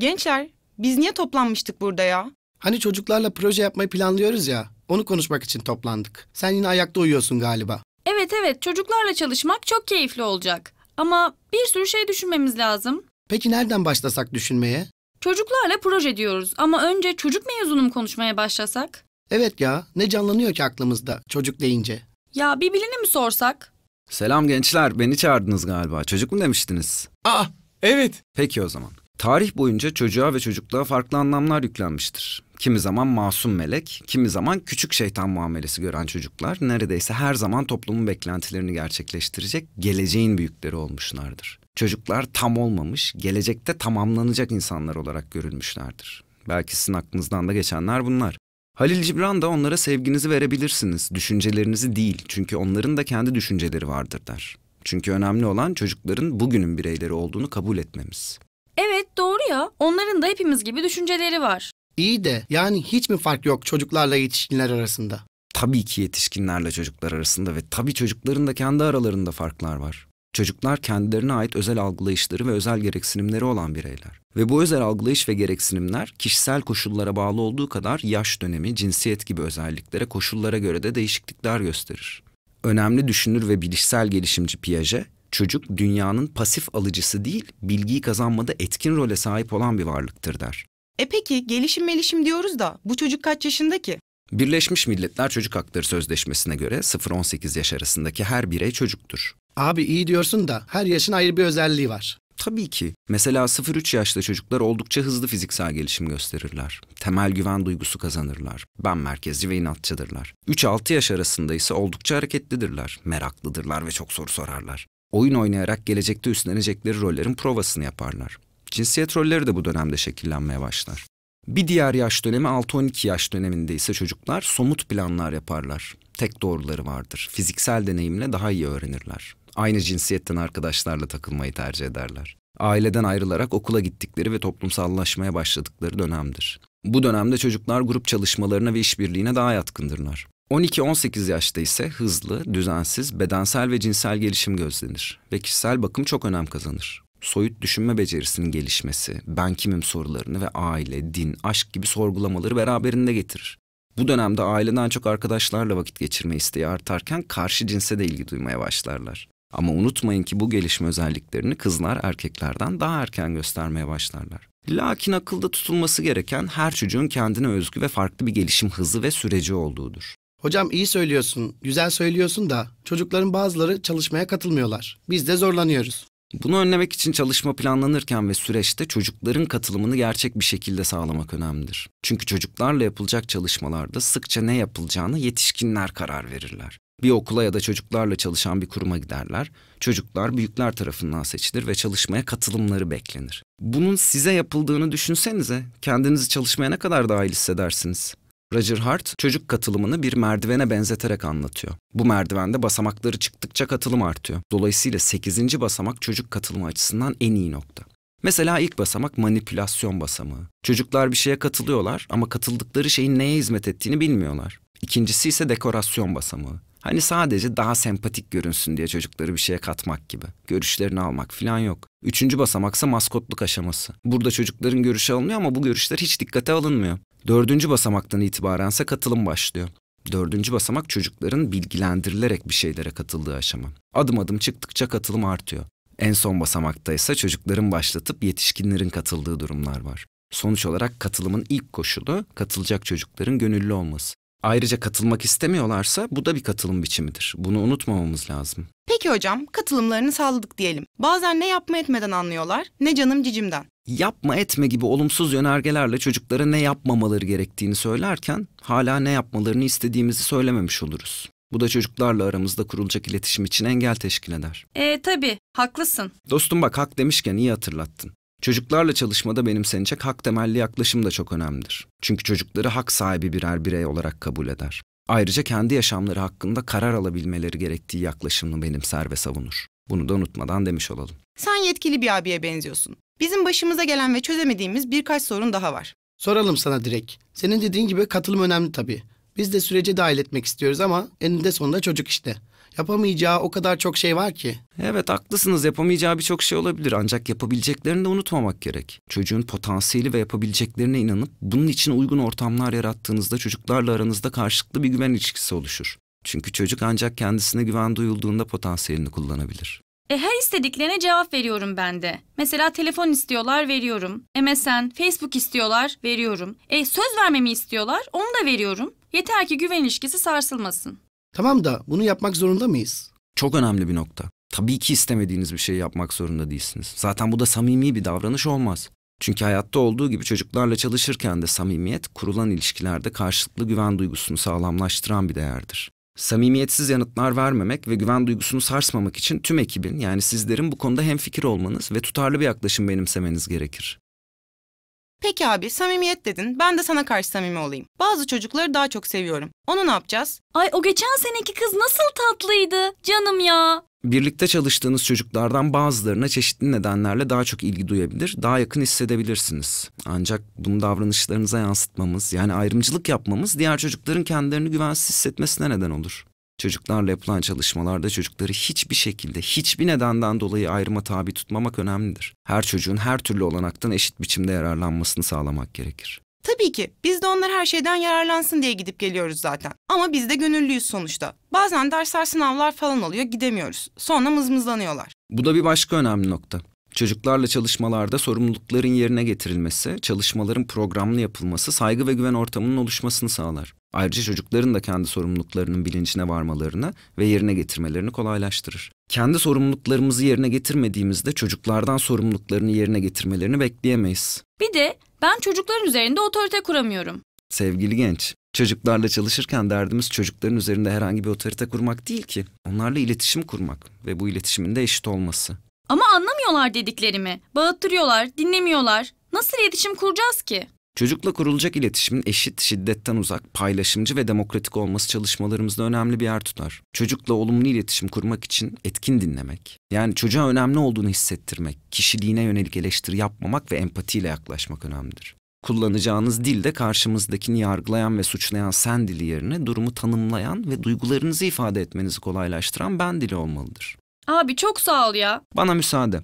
Gençler, biz niye toplanmıştık burada ya? Hani çocuklarla proje yapmayı planlıyoruz ya. Onu konuşmak için toplandık. Sen yine ayakta uyuyorsun galiba. Evet evet, çocuklarla çalışmak çok keyifli olacak. Ama bir sürü şey düşünmemiz lazım. Peki nereden başlasak düşünmeye? Çocuklarla proje diyoruz ama önce çocuk mevzunu mu konuşmaya başlasak? Evet ya, ne canlanıyor ki aklımızda çocuk deyince? Ya bir bilini mi sorsak? Selam gençler, beni çağırdınız galiba. Çocuk mu demiştiniz? Aa, evet. Peki o zaman. Tarih boyunca çocuğa ve çocukluğa farklı anlamlar yüklenmiştir. Kimi zaman masum melek, kimi zaman küçük şeytan muamelesi gören çocuklar neredeyse her zaman toplumun beklentilerini gerçekleştirecek geleceğin büyükleri olmuşlardır. Çocuklar tam olmamış, gelecekte tamamlanacak insanlar olarak görülmüşlerdir. Belki sizin aklınızdan da geçenler bunlar. Halil Cibran da onlara sevginizi verebilirsiniz, düşüncelerinizi değil. Çünkü onların da kendi düşünceleri vardır der. Çünkü önemli olan çocukların bugünün bireyleri olduğunu kabul etmemiz. Evet doğru ya. Onların da hepimiz gibi düşünceleri var. İyi de yani hiç mi fark yok çocuklarla yetişkinler arasında? Tabii ki yetişkinlerle çocuklar arasında ve tabii çocukların da kendi aralarında farklar var. Çocuklar kendilerine ait özel algılayışları ve özel gereksinimleri olan bireyler. Ve bu özel algılayış ve gereksinimler kişisel koşullara bağlı olduğu kadar yaş dönemi, cinsiyet gibi özelliklere, koşullara göre de değişiklikler gösterir. Önemli düşünür ve bilişsel gelişimci Piaget, Çocuk dünyanın pasif alıcısı değil, bilgiyi kazanmada etkin role sahip olan bir varlıktır der. E peki gelişim melişim diyoruz da bu çocuk kaç yaşında ki? Birleşmiş Milletler Çocuk Hakları Sözleşmesi'ne göre 0-18 yaş arasındaki her birey çocuktur. Abi iyi diyorsun da her yaşın ayrı bir özelliği var. Tabii ki. Mesela 0-3 yaşta çocuklar oldukça hızlı fiziksel gelişim gösterirler. Temel güven duygusu kazanırlar. Ben merkezci ve inatçıdırlar. 3-6 yaş arasında ise oldukça hareketlidirler. Meraklıdırlar ve çok soru sorarlar oyun oynayarak gelecekte üstlenecekleri rollerin provasını yaparlar. Cinsiyet rolleri de bu dönemde şekillenmeye başlar. Bir diğer yaş dönemi 6-12 yaş döneminde ise çocuklar somut planlar yaparlar. Tek doğruları vardır. Fiziksel deneyimle daha iyi öğrenirler. Aynı cinsiyetten arkadaşlarla takılmayı tercih ederler. Aileden ayrılarak okula gittikleri ve toplumsallaşmaya başladıkları dönemdir. Bu dönemde çocuklar grup çalışmalarına ve işbirliğine daha yatkındırlar. 12-18 yaşta ise hızlı, düzensiz, bedensel ve cinsel gelişim gözlenir ve kişisel bakım çok önem kazanır. Soyut düşünme becerisinin gelişmesi, ben kimim sorularını ve aile, din, aşk gibi sorgulamaları beraberinde getirir. Bu dönemde aileden çok arkadaşlarla vakit geçirme isteği artarken karşı cinse de ilgi duymaya başlarlar. Ama unutmayın ki bu gelişme özelliklerini kızlar erkeklerden daha erken göstermeye başlarlar. Lakin akılda tutulması gereken her çocuğun kendine özgü ve farklı bir gelişim hızı ve süreci olduğudur. Hocam iyi söylüyorsun, güzel söylüyorsun da çocukların bazıları çalışmaya katılmıyorlar. Biz de zorlanıyoruz. Bunu önlemek için çalışma planlanırken ve süreçte çocukların katılımını gerçek bir şekilde sağlamak önemlidir. Çünkü çocuklarla yapılacak çalışmalarda sıkça ne yapılacağını yetişkinler karar verirler. Bir okula ya da çocuklarla çalışan bir kuruma giderler. Çocuklar büyükler tarafından seçilir ve çalışmaya katılımları beklenir. Bunun size yapıldığını düşünsenize. Kendinizi çalışmaya ne kadar dahil hissedersiniz? Roger Hart çocuk katılımını bir merdivene benzeterek anlatıyor. Bu merdivende basamakları çıktıkça katılım artıyor. Dolayısıyla 8. basamak çocuk katılımı açısından en iyi nokta. Mesela ilk basamak manipülasyon basamağı. Çocuklar bir şeye katılıyorlar ama katıldıkları şeyin neye hizmet ettiğini bilmiyorlar. İkincisi ise dekorasyon basamağı. Hani sadece daha sempatik görünsün diye çocukları bir şeye katmak gibi. Görüşlerini almak falan yok. Üçüncü basamaksa maskotluk aşaması. Burada çocukların görüşü alınıyor ama bu görüşler hiç dikkate alınmıyor. Dördüncü basamaktan itibarense katılım başlıyor. Dördüncü basamak çocukların bilgilendirilerek bir şeylere katıldığı aşama. Adım adım çıktıkça katılım artıyor. En son basamakta ise çocukların başlatıp yetişkinlerin katıldığı durumlar var. Sonuç olarak katılımın ilk koşulu katılacak çocukların gönüllü olması ayrıca katılmak istemiyorlarsa bu da bir katılım biçimidir. Bunu unutmamamız lazım. Peki hocam katılımlarını sağladık diyelim. Bazen ne yapma etmeden anlıyorlar ne canım cicimden. Yapma etme gibi olumsuz yönergelerle çocuklara ne yapmamaları gerektiğini söylerken hala ne yapmalarını istediğimizi söylememiş oluruz. Bu da çocuklarla aramızda kurulacak iletişim için engel teşkil eder. E tabi, haklısın. Dostum bak hak demişken iyi hatırlattın. Çocuklarla çalışmada benimsenecek hak temelli yaklaşım da çok önemlidir. Çünkü çocukları hak sahibi birer birey olarak kabul eder. Ayrıca kendi yaşamları hakkında karar alabilmeleri gerektiği yaklaşımını benimser ve savunur. Bunu da unutmadan demiş olalım. Sen yetkili bir abiye benziyorsun. Bizim başımıza gelen ve çözemediğimiz birkaç sorun daha var. Soralım sana direkt. Senin dediğin gibi katılım önemli tabii. Biz de sürece dahil etmek istiyoruz ama eninde sonunda çocuk işte. Yapamayacağı o kadar çok şey var ki. Evet haklısınız yapamayacağı birçok şey olabilir ancak yapabileceklerini de unutmamak gerek. Çocuğun potansiyeli ve yapabileceklerine inanıp bunun için uygun ortamlar yarattığınızda çocuklarla aranızda karşılıklı bir güven ilişkisi oluşur. Çünkü çocuk ancak kendisine güven duyulduğunda potansiyelini kullanabilir. E her istediklerine cevap veriyorum ben de. Mesela telefon istiyorlar veriyorum. MSN, Facebook istiyorlar veriyorum. E söz vermemi istiyorlar onu da veriyorum. Yeter ki güven ilişkisi sarsılmasın. Tamam da bunu yapmak zorunda mıyız? Çok önemli bir nokta. Tabii ki istemediğiniz bir şey yapmak zorunda değilsiniz. Zaten bu da samimi bir davranış olmaz. Çünkü hayatta olduğu gibi çocuklarla çalışırken de samimiyet kurulan ilişkilerde karşılıklı güven duygusunu sağlamlaştıran bir değerdir. Samimiyetsiz yanıtlar vermemek ve güven duygusunu sarsmamak için tüm ekibin yani sizlerin bu konuda hem fikir olmanız ve tutarlı bir yaklaşım benimsemeniz gerekir. Peki abi samimiyet dedin. Ben de sana karşı samimi olayım. Bazı çocukları daha çok seviyorum. Onu ne yapacağız? Ay o geçen seneki kız nasıl tatlıydı. Canım ya. Birlikte çalıştığınız çocuklardan bazılarına çeşitli nedenlerle daha çok ilgi duyabilir, daha yakın hissedebilirsiniz. Ancak bunu davranışlarınıza yansıtmamız, yani ayrımcılık yapmamız diğer çocukların kendilerini güvensiz hissetmesine neden olur çocuklarla yapılan çalışmalarda çocukları hiçbir şekilde hiçbir nedenden dolayı ayrıma tabi tutmamak önemlidir. Her çocuğun her türlü olanaktan eşit biçimde yararlanmasını sağlamak gerekir. Tabii ki biz de onlar her şeyden yararlansın diye gidip geliyoruz zaten. Ama biz de gönüllüyüz sonuçta. Bazen dersler sınavlar falan oluyor gidemiyoruz. Sonra mızmızlanıyorlar. Bu da bir başka önemli nokta. Çocuklarla çalışmalarda sorumlulukların yerine getirilmesi, çalışmaların programlı yapılması, saygı ve güven ortamının oluşmasını sağlar. Ayrıca çocukların da kendi sorumluluklarının bilincine varmalarını ve yerine getirmelerini kolaylaştırır. Kendi sorumluluklarımızı yerine getirmediğimizde çocuklardan sorumluluklarını yerine getirmelerini bekleyemeyiz. Bir de ben çocukların üzerinde otorite kuramıyorum. Sevgili genç, çocuklarla çalışırken derdimiz çocukların üzerinde herhangi bir otorite kurmak değil ki. Onlarla iletişim kurmak ve bu iletişimin de eşit olması. Ama anlamıyorlar dediklerimi. Bağıttırıyorlar, dinlemiyorlar. Nasıl iletişim kuracağız ki? Çocukla kurulacak iletişimin eşit, şiddetten uzak, paylaşımcı ve demokratik olması çalışmalarımızda önemli bir yer tutar. Çocukla olumlu iletişim kurmak için etkin dinlemek, yani çocuğa önemli olduğunu hissettirmek, kişiliğine yönelik eleştiri yapmamak ve empatiyle yaklaşmak önemlidir. Kullanacağınız dil de karşımızdakini yargılayan ve suçlayan sen dili yerine durumu tanımlayan ve duygularınızı ifade etmenizi kolaylaştıran ben dili olmalıdır. Abi çok sağ ol ya. Bana müsaade.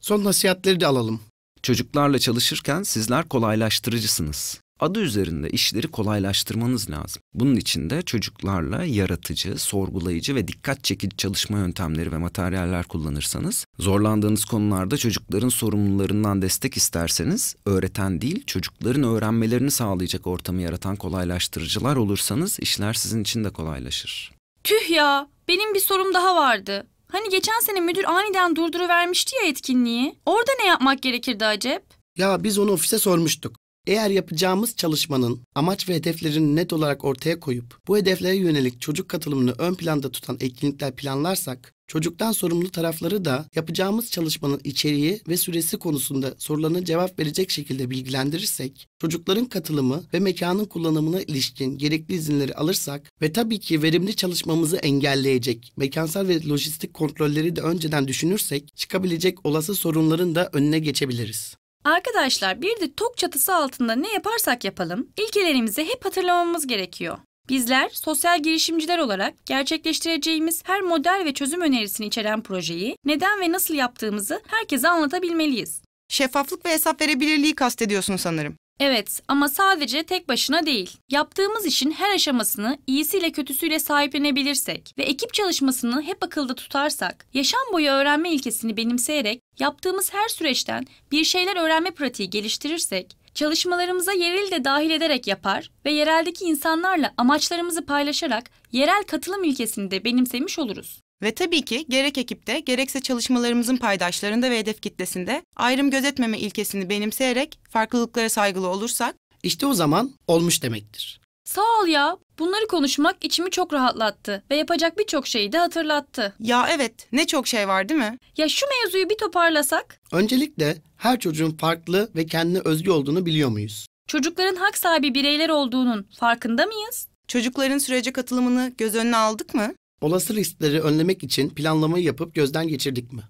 Son nasihatleri de alalım. Çocuklarla çalışırken sizler kolaylaştırıcısınız. Adı üzerinde işleri kolaylaştırmanız lazım. Bunun için de çocuklarla yaratıcı, sorgulayıcı ve dikkat çekici çalışma yöntemleri ve materyaller kullanırsanız, zorlandığınız konularda çocukların sorumlularından destek isterseniz, öğreten değil, çocukların öğrenmelerini sağlayacak ortamı yaratan kolaylaştırıcılar olursanız işler sizin için de kolaylaşır. Tüh ya, benim bir sorum daha vardı. Hani geçen sene müdür aniden durduruvermişti ya etkinliği. Orada ne yapmak gerekirdi acep? Ya biz onu ofise sormuştuk. Eğer yapacağımız çalışmanın amaç ve hedeflerini net olarak ortaya koyup bu hedeflere yönelik çocuk katılımını ön planda tutan etkinlikler planlarsak Çocuktan sorumlu tarafları da yapacağımız çalışmanın içeriği ve süresi konusunda sorularına cevap verecek şekilde bilgilendirirsek, çocukların katılımı ve mekanın kullanımına ilişkin gerekli izinleri alırsak ve tabii ki verimli çalışmamızı engelleyecek mekansal ve lojistik kontrolleri de önceden düşünürsek çıkabilecek olası sorunların da önüne geçebiliriz. Arkadaşlar bir de TOK çatısı altında ne yaparsak yapalım, ilkelerimizi hep hatırlamamız gerekiyor. Bizler sosyal girişimciler olarak gerçekleştireceğimiz her model ve çözüm önerisini içeren projeyi neden ve nasıl yaptığımızı herkese anlatabilmeliyiz. Şeffaflık ve hesap verebilirliği kastediyorsun sanırım. Evet ama sadece tek başına değil. Yaptığımız işin her aşamasını iyisiyle kötüsüyle sahiplenebilirsek ve ekip çalışmasını hep akılda tutarsak, yaşam boyu öğrenme ilkesini benimseyerek yaptığımız her süreçten bir şeyler öğrenme pratiği geliştirirsek, Çalışmalarımıza yerel de dahil ederek yapar ve yereldeki insanlarla amaçlarımızı paylaşarak yerel katılım ilkesini de benimsemiş oluruz. Ve tabii ki gerek ekipte gerekse çalışmalarımızın paydaşlarında ve hedef kitlesinde ayrım gözetmeme ilkesini benimseyerek farklılıklara saygılı olursak işte o zaman olmuş demektir. Sağ ol ya. Bunları konuşmak içimi çok rahatlattı ve yapacak birçok şeyi de hatırlattı. Ya evet, ne çok şey var değil mi? Ya şu mevzuyu bir toparlasak? Öncelikle her çocuğun farklı ve kendine özgü olduğunu biliyor muyuz? Çocukların hak sahibi bireyler olduğunun farkında mıyız? Çocukların sürece katılımını göz önüne aldık mı? Olası riskleri önlemek için planlamayı yapıp gözden geçirdik mi?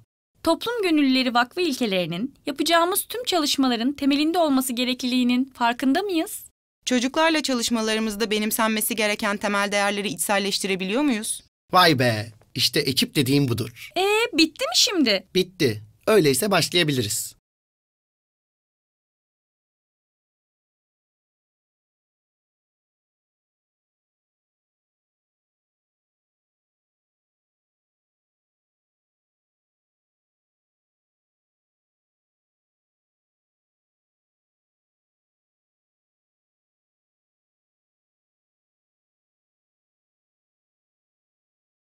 Toplum Gönüllüleri Vakfı ilkelerinin yapacağımız tüm çalışmaların temelinde olması gerekliliğinin farkında mıyız? Çocuklarla çalışmalarımızda benimsenmesi gereken temel değerleri içselleştirebiliyor muyuz? Vay be! İşte ekip dediğim budur. Ee, bitti mi şimdi? Bitti. Öyleyse başlayabiliriz.